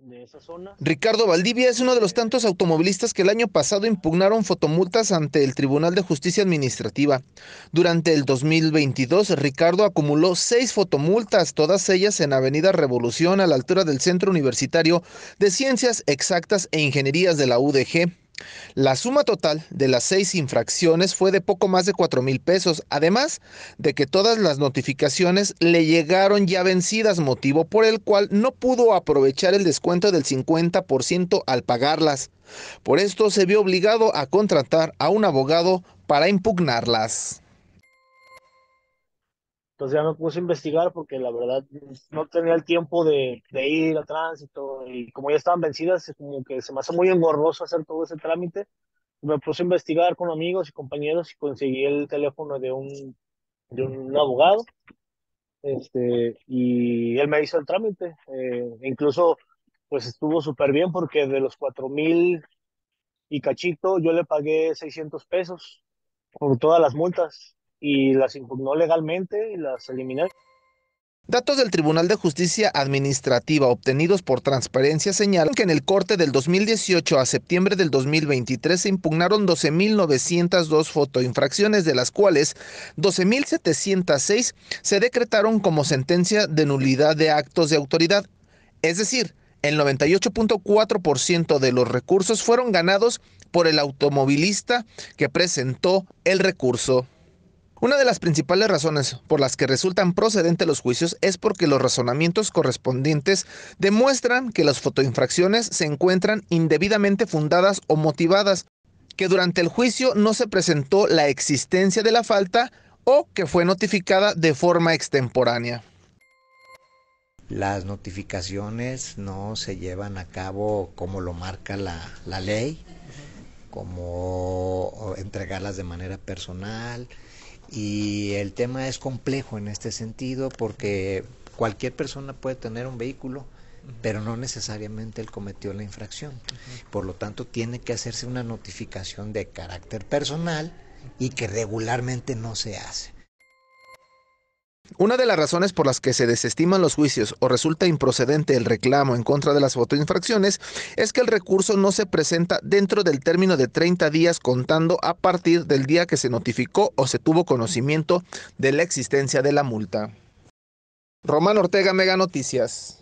de esa zona. Ricardo Valdivia es uno de los tantos automovilistas que el año pasado impugnaron fotomultas ante el Tribunal de Justicia Administrativa. Durante el 2022, Ricardo acumuló seis fotomultas, todas ellas en Avenida Revolución a la altura del Centro Universitario de Ciencias Exactas e Ingenierías de la UDG. La suma total de las seis infracciones fue de poco más de cuatro mil pesos, además de que todas las notificaciones le llegaron ya vencidas, motivo por el cual no pudo aprovechar el descuento del 50% al pagarlas. Por esto se vio obligado a contratar a un abogado para impugnarlas. Entonces ya me puse a investigar porque la verdad no tenía el tiempo de, ir a tránsito y como ya estaban vencidas, como que se me hace muy engorroso hacer todo ese trámite. Me puse a investigar con amigos y compañeros y conseguí el teléfono de un, de un abogado este, y él me hizo el trámite. Eh, incluso pues estuvo súper bien porque de los cuatro mil y cachito yo le pagué 600 pesos por todas las multas y las impugnó legalmente y las eliminó. Datos del Tribunal de Justicia Administrativa obtenidos por Transparencia señalan que en el corte del 2018 a septiembre del 2023 se impugnaron 12.902 fotoinfracciones, de las cuales 12.706 se decretaron como sentencia de nulidad de actos de autoridad. Es decir, el 98.4% de los recursos fueron ganados por el automovilista que presentó el recurso. Una de las principales razones por las que resultan procedentes los juicios es porque los razonamientos correspondientes demuestran que las fotoinfracciones se encuentran indebidamente fundadas o motivadas, que durante el juicio no se presentó la existencia de la falta o que fue notificada de forma extemporánea. Las notificaciones no se llevan a cabo como lo marca la, ley, como entregarlas de manera personal, y el tema es complejo en este sentido porque cualquier persona puede tener un vehículo, pero no necesariamente él cometió la infracción. Por lo tanto, tiene que hacerse una notificación de carácter personal y que regularmente no se hace. Una de las razones por las que se desestiman los juicios o resulta improcedente el reclamo en contra de las fotoinfracciones es que el recurso no se presenta dentro del término de 30 días contando a partir del día que se notificó o se tuvo conocimiento de la existencia de la multa. Román Ortega, Mega Noticias.